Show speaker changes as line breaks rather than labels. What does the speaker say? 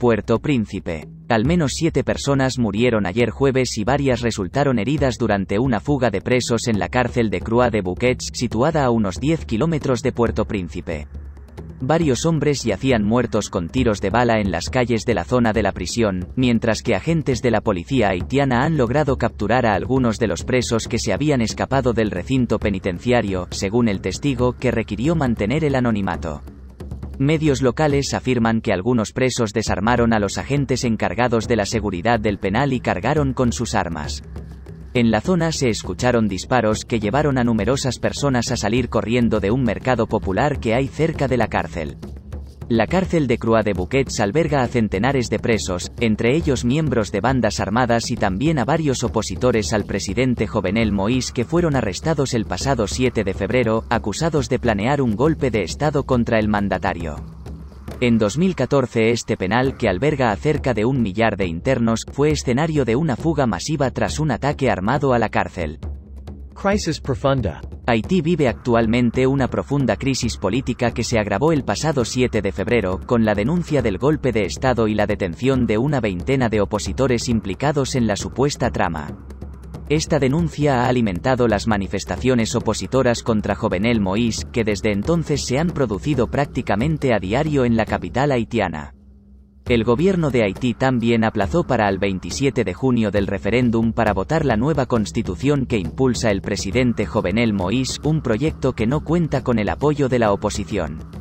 Puerto Príncipe. Al menos siete personas murieron ayer jueves y varias resultaron heridas durante una fuga de presos en la cárcel de Croix de Bouquets situada a unos 10 kilómetros de Puerto Príncipe. Varios hombres yacían muertos con tiros de bala en las calles de la zona de la prisión, mientras que agentes de la policía haitiana han logrado capturar a algunos de los presos que se habían escapado del recinto penitenciario, según el testigo que requirió mantener el anonimato. Medios locales afirman que algunos presos desarmaron a los agentes encargados de la seguridad del penal y cargaron con sus armas. En la zona se escucharon disparos que llevaron a numerosas personas a salir corriendo de un mercado popular que hay cerca de la cárcel. La cárcel de Croix de Bouquets alberga a centenares de presos, entre ellos miembros de bandas armadas y también a varios opositores al presidente Jovenel Moïse que fueron arrestados el pasado 7 de febrero, acusados de planear un golpe de Estado contra el mandatario. En 2014 este penal, que alberga a cerca de un millar de internos, fue escenario de una fuga masiva tras un ataque armado a la cárcel. Crisis profunda. Haití vive actualmente una profunda crisis política que se agravó el pasado 7 de febrero, con la denuncia del golpe de Estado y la detención de una veintena de opositores implicados en la supuesta trama. Esta denuncia ha alimentado las manifestaciones opositoras contra Jovenel Moïse, que desde entonces se han producido prácticamente a diario en la capital haitiana. El gobierno de Haití también aplazó para el 27 de junio del referéndum para votar la nueva constitución que impulsa el presidente Jovenel Moïse, un proyecto que no cuenta con el apoyo de la oposición.